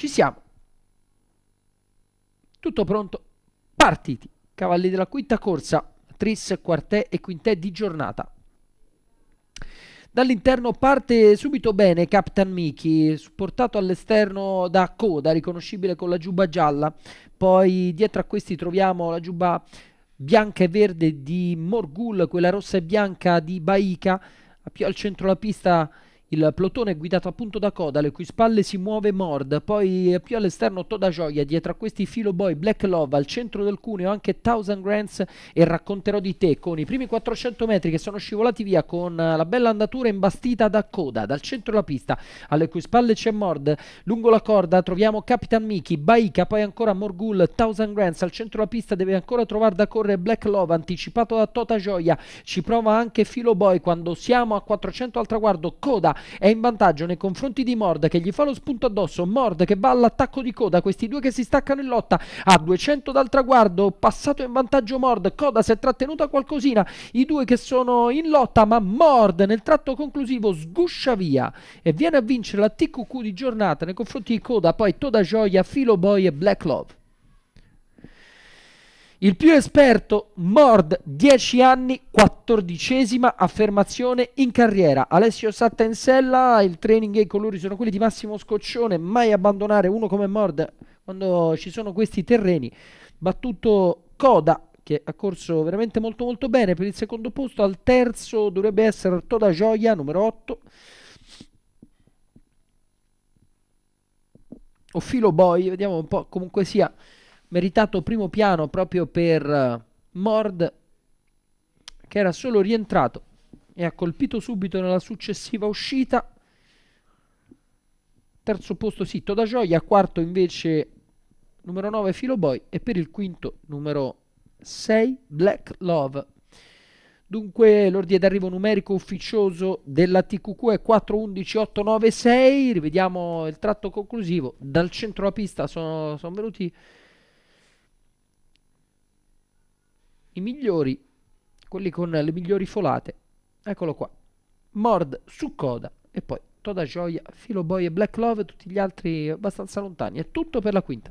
Ci siamo. Tutto pronto. Partiti. Cavalli della quinta corsa. Tris, quartè e quintè di giornata. Dall'interno parte subito bene Captain Miki, supportato all'esterno da coda, riconoscibile con la giubba gialla. Poi dietro a questi troviamo la giubba bianca e verde di Morgul, quella rossa e bianca di Baika. Più al centro la pista il plotone è guidato appunto da Coda, alle cui spalle si muove Mord, poi più all'esterno Toda Gioia, dietro a questi Filo Boy, Black Love, al centro del cuneo anche Thousand Grants e racconterò di te con i primi 400 metri che sono scivolati via con la bella andatura imbastita da Coda, dal centro della pista, alle cui spalle c'è Mord, lungo la corda troviamo Capitan Mickey, Baika, poi ancora Morgul, Thousand Grants, al centro della pista deve ancora trovare da correre Black Love, anticipato da Toda Gioia, ci prova anche Filo Boy quando siamo a 400 al traguardo, Coda è in vantaggio nei confronti di Mord che gli fa lo spunto addosso, Mord che va all'attacco di coda, questi due che si staccano in lotta a 200 dal traguardo, passato in vantaggio Mord, coda si è trattenuta qualcosina, i due che sono in lotta ma Mord nel tratto conclusivo sguscia via e viene a vincere la TQQ di giornata nei confronti di coda, poi Toda Gioia, Filo Boy e Black Love. Il più esperto, Mord, 10 anni, 14esima affermazione in carriera. Alessio Sattensella, il training e i colori sono quelli di Massimo Scoccione, mai abbandonare uno come Mord quando ci sono questi terreni. Battuto Coda, che ha corso veramente molto molto bene per il secondo posto, al terzo dovrebbe essere Toda Gioia, numero 8. O Filo Boy, vediamo un po' comunque sia meritato primo piano proprio per eh, Mord che era solo rientrato e ha colpito subito nella successiva uscita. Terzo posto sì, Toda Gioia, quarto invece numero 9 Filoboy e per il quinto numero 6 Black Love. Dunque l'ordine d'arrivo numerico ufficioso della TQQ è 411-896, rivediamo il tratto conclusivo, dal centro a pista sono, sono venuti i migliori, quelli con le migliori folate. Eccolo qua. Mord su coda e poi Toda Gioia, Filo Boy e Black Love, tutti gli altri abbastanza lontani. È tutto per la quinta.